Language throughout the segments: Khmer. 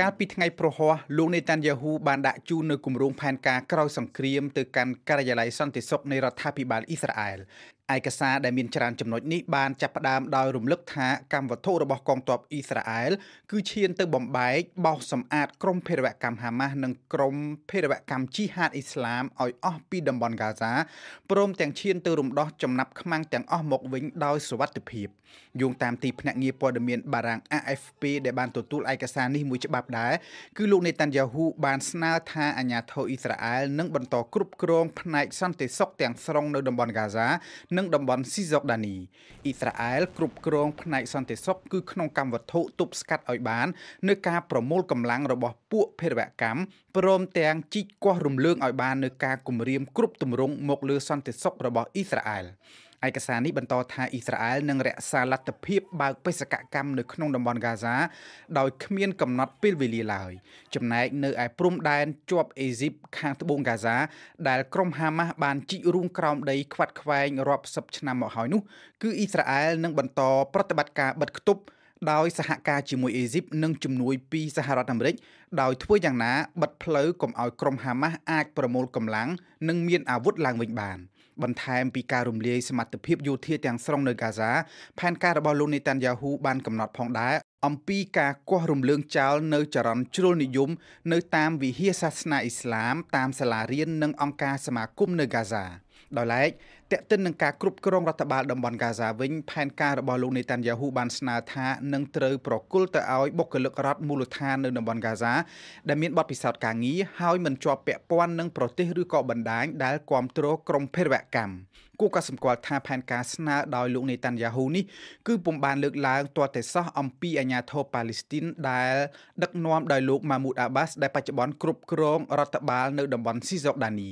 កាលពីថ្ងៃប្រហ័សលោកនេតានយ៉ាហ៊ូបានដាក់ជូននៅគម្រោងផែនការក្រោយសង្គ្រាមទៅកាន់ការិយាល័យសន្តិសុខនៃរដ្ឋាភិបាលអ៊ីស្រាអែលឯកសារដែលមានច្រើនចំណុចនេះបានចាប់ផ្ដើមដោយរំលឹកថាកម្មវត្ថុរបស់កងទ័ពអ៊ីស្រាអែលគឺឈានទៅបំបែកបោសសម្អាតក្រុមភេរវកម្មហាម៉ាស់និងក្រុមភេរវកម្មជីហាតអ៊ីស្លាមឲ្យអស់ពីតំបន់ហ្គាហ្សាព្រមទាំងឈានទៅរំដោះចំណាប់ខ្មាំងទាំងអស់មកវិញដោយសុវត្ថិភាពយោងតាមទីភ្នាក់ងារព័ត៌មានបារាំង AFP ដែលបានទទួលឯកសារនេះមួយច្បាប់ដែរគឺលោកនេតាន់យ៉ាហ៊ូបានស្នើថាអាញាធិបតេយ្យអ៊ីស្រាអែលនឹងបន្តគ្រប់គ្រងផ្នែកសន្តិសុខទាំងស្រុងនៅតំបន់ហ្គាហ្សានិងតំបន់ស៊ីហ្សុកដានីអ៊ីស្រាអែលគ្រប់គ្រងផ្នែកសន្តិសុខគឺក្នុងកម្មវត្ថុទប់ស្កាត់ឲ្យបាន នៅការប្រមូលកម្លាំងរបស់ពួកភេរវកម្មព្រមទាំងជីកគាស់រំលើងឲ្យបាននៅការគម្រាម គ្រប់ទម្រង់មកលើសន្តិសុខរបស់អ៊ីស្រាអែល។ឯកសារនេះបន្តថាអ៊ីស្រាអែលនឹងរក្សាលទ្ធភាពបើកបេសកកម្មនៅក្នុងតំបន់ហ្គាហ្សាដោយគ្មានកំណត់ពេលវេលាឡើយចំណែកនៅឯព្រំដែនជាប់អេស៊ីបខាងត្បូងហ្គាហ្សាដែលក្រុមហាម៉ាស់បានជីករូងក្រោមដីខ្វាត់ខ្វែងរាប់សិបឆ្នាំមកហើយនោះគឺអ៊ីស្រាអែលនឹងបន្តប្រតិបត្តិការបិទគប់ដោយ សហការជាមួយអេស៊ីបនិងជំនួយ ពីសហរដ្ឋអាមេរិកដោយធ្វើយ៉ាងណាបិទផ្លូវកុំឲ្យក្រុមហាម៉ាស់អាចប្រមូលកម្លាំង និងមានអាវុធឡើងវិញបាន។បន្ថែមពីការរំលាយសមត្ថភាពយោធាទាំងស្រុងនៅហ្គាហ្សាផែនការរបស់លោកនេតាន់យ៉ាហ៊ូបានកំណត់ផងដែរអំពីការគោះរំលើងចោលនៅចរន្តជ្រុលនិយមនៅតាមវិហារសាសនាអ៊ីស្លាមតាមសាលារៀននិងអង្គការសមាគមនៅហ្គាហ្សា។ដោយឡែកតេតិននឹងការគ្រប់គ្រងរដ្ឋបាលតំបន់កាហ្សាវិញផែនការរបស់លោកនេតាន់យ៉ាហ៊ូបានស្នើថានឹងត្រូវប្រគល់ទៅឲ្យបុគ្គលិកររដ្ឋមូលដ្ឋាននៅតំបន់កាហ្សាដែលមានបទពិសោធន៍ការងារហើយមិនជាប់ពាក់ព័ន្ធនឹងប្រទេសឬក៏បណ្ដាញដែលគ្រប់គ្រងក្រុមភេរវកម្មគួរក៏សម្គាល់ថាផែនការស្នើដោយលោកនេតាន់យ៉ាហ៊ូនេះគឺពុំបានលើកឡើងទាល់តែសោះអំពីអាញាធរប៉ាឡេស្ទីន ដែលដឹកនាំដោយលោកម៉ាមូតអាបាសដែលបច្ចុប្បន្នគ្រប់គ្រងរដ្ឋបាលនៅតំបន់ស៊ីសូដានី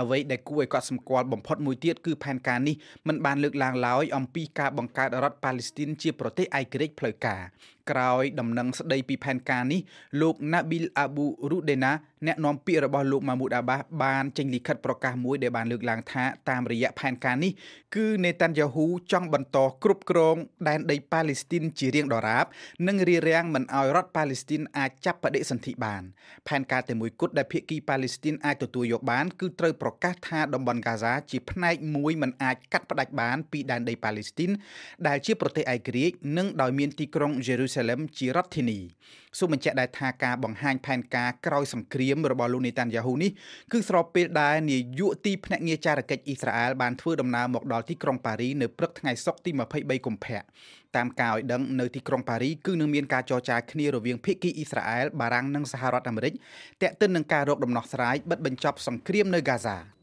អ្វីដែលគួរឲ្យកត់សម្គាល់បំផុតមួយទៀតគឺផែនការនេះមិនបានលើកឡើងឡើយអំពីការបង្កើតរដ្ឋប៉ាឡេស្ទីនជាប្រទេសឯករាជ្យផ្លូវការក្រោយដំណឹងស្ដីពីផែនការនេះលោក Nabil Abu Rudena អ្នកនាំពាក្យរបស់លោក Mahmoud Abbas បានចេញលិខិតប្រកាសមួយដែលបានលើកឡើងថាតាមរយៈផែនការនេះគឺ Netanyahu ចង់បន្តគ្រប់គ្រងដែនដីប៉ាឡេស្ទីនជារៀងដរាបនិងរារាំងមិនឲ្យរដ្ឋប៉ាឡេស្ទីនអាចចាប់បដិសន្ធិបានផែនការតែមួយគត់ដែលភាគីប៉ាឡេស្ទីនអាចទទួលយកបានគឺត្រូវប្រប្រកាសថាតំបន់កាហ្សាជាផ្នែកមួយមិនអាចកាត់ផ្តាច់បានពីដែនដីប៉ាឡេស្ទីនដែលជាប្រទេសឯករាជ្យនិងដោយមានទីក្រុងយេរូសាឡឹមជារដ្ឋធានីសូមបញ្ជាក់ដែរថាការបង្ហាញផែនការក្រោយសង្គ្រាមរបស់លោកនេតានយ៉ាហ៊ូនេះគឺស្របពេលដែលនាយកទីភ្នាក់ងារចារកិច្ចអ៊ីស្រាអែលបានធ្វើដំណើរមកដល់ទីក្រុងប៉ារីនៅព្រឹកថ្ងៃសុក្រទី23កុម្ភៈតាមការឲ្យដឹងនៅទីក្រុងប៉ារីគឺនឹងមានការចរចាគ្នារវាងភាគីអ៊ីស្រាអែលបារាំងនិងសហរដ្ឋអាមេរិកទាក់ទិននឹងការរកដំណោះស្រាយបិទបញ្ចប់សង្គ្រាមនៅហ្គាហ្សា